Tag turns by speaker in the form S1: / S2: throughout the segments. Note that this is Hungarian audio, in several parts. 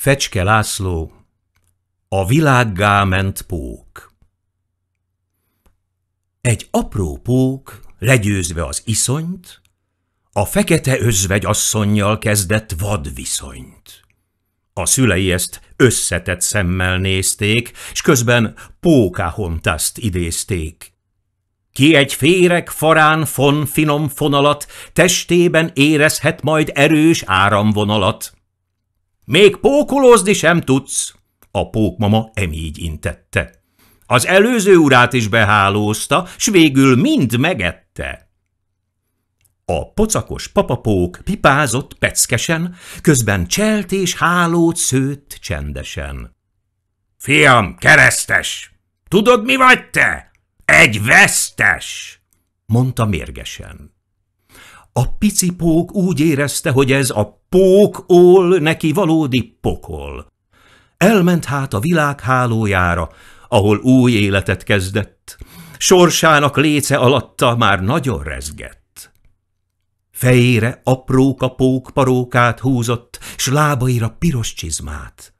S1: Fecske László A világgá ment pók Egy apró pók, legyőzve az iszonyt, a fekete özvegy asszonnyal kezdett vadviszonyt. A szülei ezt összetett szemmel nézték, s közben pókahontaszt idézték. Ki egy féreg farán fon finom fonalat, testében érezhet majd erős áramvonalat – még pókolózni sem tudsz, a pókmama emígy intette. Az előző urát is behálózta, s végül mind megette. A pocakos papapók pipázott peckesen, közben cselt és hálót szőtt csendesen. – Fiam, keresztes! Tudod, mi vagy te? Egy vesztes! – mondta mérgesen. A pici pók úgy érezte, hogy ez a pókól neki valódi pokol. Elment hát a világ hálójára, ahol új életet kezdett. Sorsának léce alatta már nagyon rezgett. Fejére apróka parókát húzott, s lábaira piros csizmát.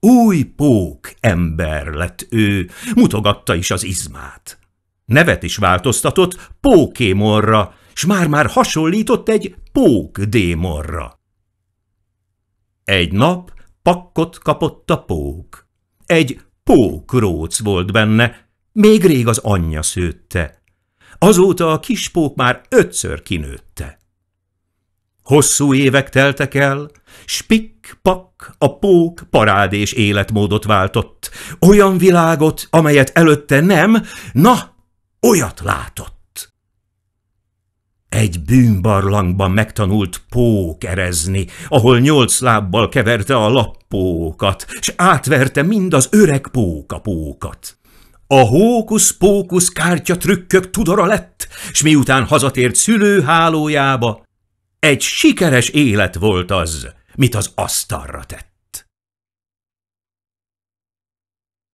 S1: Új pók ember lett ő, mutogatta is az izmát. Nevet is változtatott Pókémorra, s már-már hasonlított egy pók démonra. Egy nap pakkot kapott a pók. Egy pókróc volt benne, még rég az anyja szőtte. Azóta a kis pók már ötször kinőtte. Hosszú évek teltek el, spik-pak a pók és életmódot váltott, olyan világot, amelyet előtte nem, na, olyat látott. Egy bűnbarlangban megtanult pók erezni, ahol nyolc lábbal keverte a lappókat, s átverte mind az öreg pókapókat. A hókusz-pókusz kártya trükkök tudora lett, s miután hazatért szülőhálójába, egy sikeres élet volt az, mit az asztalra tett.